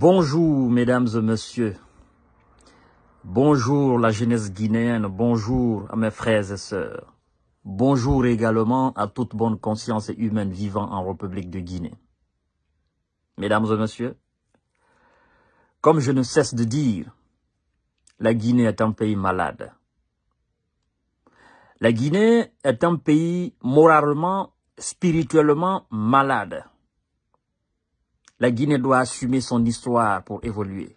Bonjour, mesdames et messieurs. Bonjour, la jeunesse guinéenne. Bonjour à mes frères et sœurs. Bonjour également à toute bonne conscience humaine vivant en République de Guinée. Mesdames et messieurs, comme je ne cesse de dire, la Guinée est un pays malade. La Guinée est un pays moralement, spirituellement malade. La Guinée doit assumer son histoire pour évoluer.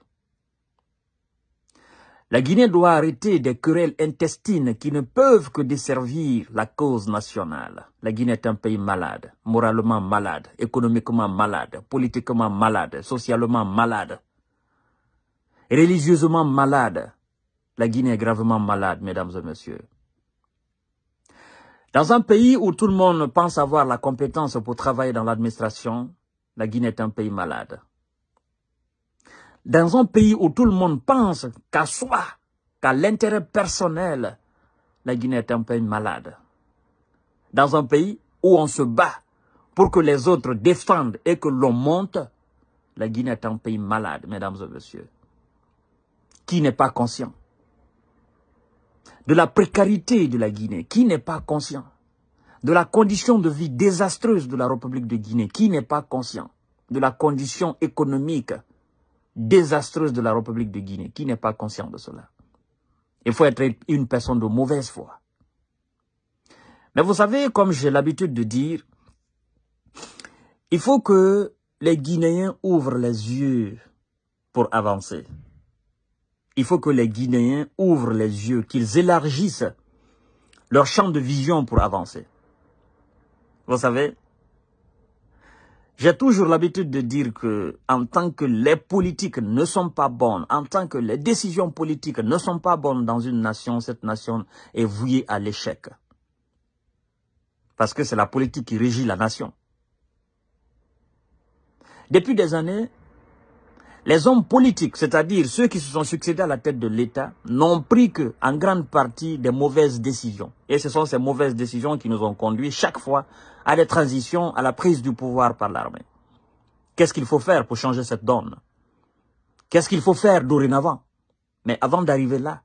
La Guinée doit arrêter des querelles intestines qui ne peuvent que desservir la cause nationale. La Guinée est un pays malade, moralement malade, économiquement malade, politiquement malade, socialement malade, religieusement malade. La Guinée est gravement malade, mesdames et messieurs. Dans un pays où tout le monde pense avoir la compétence pour travailler dans l'administration, la Guinée est un pays malade. Dans un pays où tout le monde pense qu'à soi, qu'à l'intérêt personnel, la Guinée est un pays malade. Dans un pays où on se bat pour que les autres défendent et que l'on monte, la Guinée est un pays malade, mesdames et messieurs, qui n'est pas conscient de la précarité de la Guinée, qui n'est pas conscient de la condition de vie désastreuse de la République de Guinée, qui n'est pas conscient de la condition économique désastreuse de la République de Guinée, qui n'est pas conscient de cela. Il faut être une personne de mauvaise foi. Mais vous savez, comme j'ai l'habitude de dire, il faut que les Guinéens ouvrent les yeux pour avancer. Il faut que les Guinéens ouvrent les yeux, qu'ils élargissent leur champ de vision pour avancer. Vous savez, j'ai toujours l'habitude de dire que en tant que les politiques ne sont pas bonnes, en tant que les décisions politiques ne sont pas bonnes dans une nation, cette nation est vouée à l'échec. Parce que c'est la politique qui régit la nation. Depuis des années, les hommes politiques, c'est-à-dire ceux qui se sont succédés à la tête de l'État, n'ont pris que, en grande partie, des mauvaises décisions. Et ce sont ces mauvaises décisions qui nous ont conduits chaque fois à des transitions, à la prise du pouvoir par l'armée. Qu'est-ce qu'il faut faire pour changer cette donne Qu'est-ce qu'il faut faire dorénavant Mais avant d'arriver là,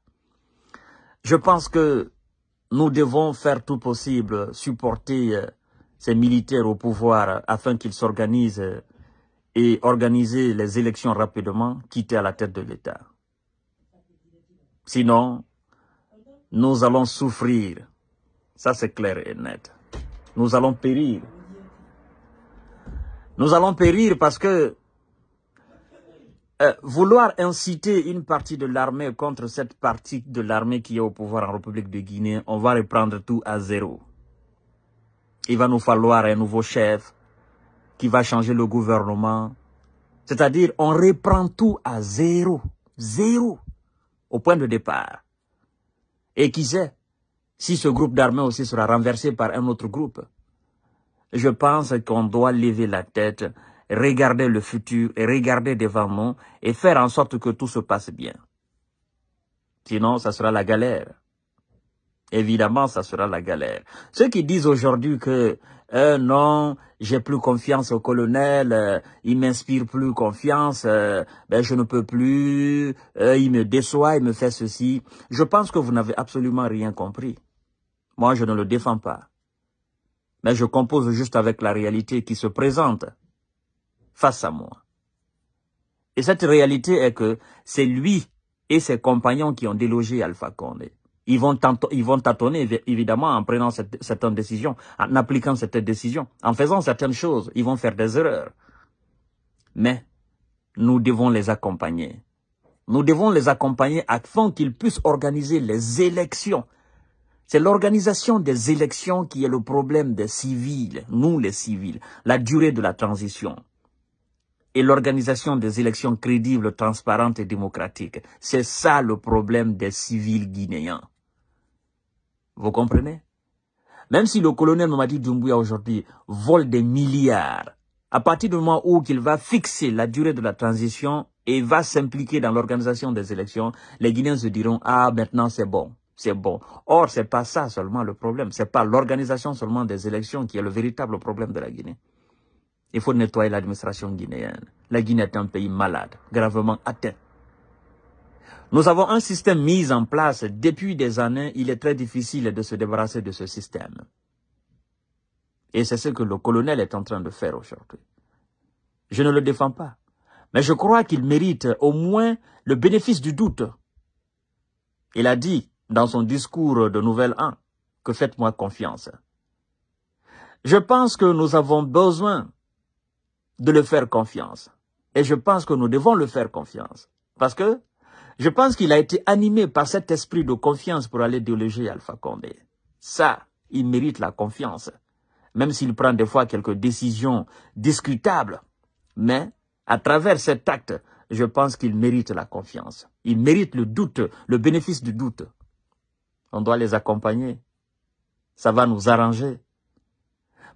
je pense que nous devons faire tout possible, supporter euh, ces militaires au pouvoir afin qu'ils s'organisent euh, et organiser les élections rapidement, quitter à la tête de l'État. Sinon, nous allons souffrir. Ça, c'est clair et net. Nous allons périr. Nous allons périr parce que euh, vouloir inciter une partie de l'armée contre cette partie de l'armée qui est au pouvoir en République de Guinée, on va reprendre tout à zéro. Il va nous falloir un nouveau chef, qui va changer le gouvernement. C'est-à-dire, on reprend tout à zéro, zéro, au point de départ. Et qui sait si ce groupe d'armées aussi sera renversé par un autre groupe. Je pense qu'on doit lever la tête, regarder le futur, et regarder devant nous et faire en sorte que tout se passe bien. Sinon, ça sera la galère. Évidemment, ça sera la galère. Ceux qui disent aujourd'hui que euh, non, j'ai plus confiance au colonel, euh, il m'inspire plus confiance, euh, ben je ne peux plus, il me déçoit, il me fait ceci. Je pense que vous n'avez absolument rien compris. Moi, je ne le défends pas. Mais je compose juste avec la réalité qui se présente face à moi. Et cette réalité est que c'est lui et ses compagnons qui ont délogé Alpha Condé. Ils vont, tâtonner, évidemment, en prenant cette, certaines décisions, en appliquant cette décision, en faisant certaines choses. Ils vont faire des erreurs. Mais nous devons les accompagner. Nous devons les accompagner afin qu'ils puissent organiser les élections. C'est l'organisation des élections qui est le problème des civils, nous les civils, la durée de la transition et l'organisation des élections crédibles, transparentes et démocratiques. C'est ça le problème des civils guinéens. Vous comprenez Même si le colonel Mamadi Doumbouya aujourd'hui vole des milliards, à partir du moment où il va fixer la durée de la transition et va s'impliquer dans l'organisation des élections, les Guinéens se diront « Ah, maintenant c'est bon, c'est bon ». Or, c'est pas ça seulement le problème, c'est pas l'organisation seulement des élections qui est le véritable problème de la Guinée. Il faut nettoyer l'administration guinéenne. La Guinée est un pays malade, gravement atteint nous avons un système mis en place depuis des années. Il est très difficile de se débarrasser de ce système. Et c'est ce que le colonel est en train de faire aujourd'hui. Je ne le défends pas. Mais je crois qu'il mérite au moins le bénéfice du doute. Il a dit dans son discours de Nouvel An que faites-moi confiance. Je pense que nous avons besoin de le faire confiance. Et je pense que nous devons le faire confiance. Parce que je pense qu'il a été animé par cet esprit de confiance pour aller déloger Alpha Condé. Ça, il mérite la confiance, même s'il prend des fois quelques décisions discutables. Mais à travers cet acte, je pense qu'il mérite la confiance. Il mérite le doute, le bénéfice du doute. On doit les accompagner. Ça va nous arranger.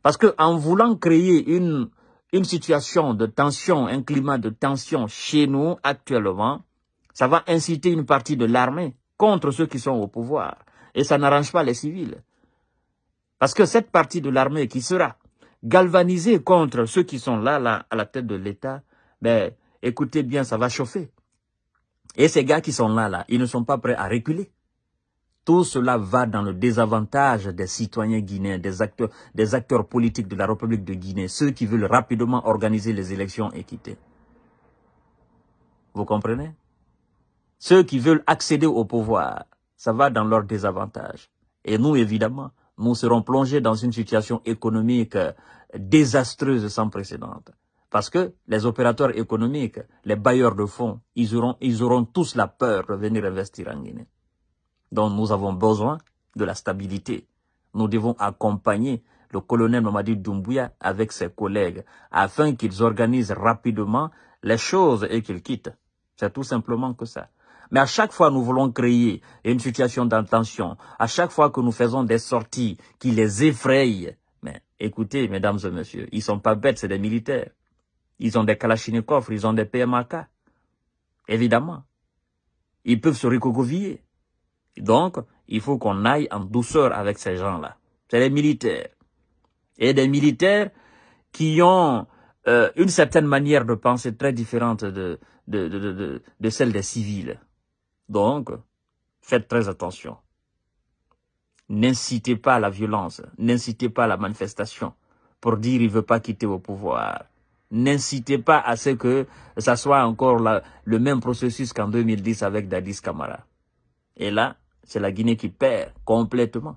Parce que en voulant créer une, une situation de tension, un climat de tension chez nous actuellement, ça va inciter une partie de l'armée contre ceux qui sont au pouvoir. Et ça n'arrange pas les civils. Parce que cette partie de l'armée qui sera galvanisée contre ceux qui sont là, là à la tête de l'État, ben, écoutez bien, ça va chauffer. Et ces gars qui sont là, là, ils ne sont pas prêts à reculer. Tout cela va dans le désavantage des citoyens guinéens, des acteurs, des acteurs politiques de la République de Guinée, ceux qui veulent rapidement organiser les élections équitées. Vous comprenez ceux qui veulent accéder au pouvoir, ça va dans leur désavantage. Et nous, évidemment, nous serons plongés dans une situation économique euh, désastreuse sans précédente, Parce que les opérateurs économiques, les bailleurs de fonds, ils auront, ils auront tous la peur de venir investir en Guinée. Donc nous avons besoin de la stabilité. Nous devons accompagner le colonel Mamadi Doumbouya avec ses collègues afin qu'ils organisent rapidement les choses et qu'ils quittent. C'est tout simplement que ça. Mais à chaque fois, nous voulons créer une situation d'intention. À chaque fois que nous faisons des sorties qui les effrayent. Mais écoutez, mesdames et messieurs, ils sont pas bêtes, c'est des militaires. Ils ont des kalachnikovs, ils ont des PMAK. Évidemment. Ils peuvent se recocoviller. Donc, il faut qu'on aille en douceur avec ces gens-là. C'est des militaires. Et des militaires qui ont euh, une certaine manière de penser très différente de, de celle des civils. Donc, faites très attention. N'incitez pas à la violence, n'incitez pas à la manifestation pour dire il veut pas quitter vos pouvoir. N'incitez pas à ce que ça soit encore le même processus qu'en 2010 avec Dadis Kamara. Et là, c'est la Guinée qui perd complètement.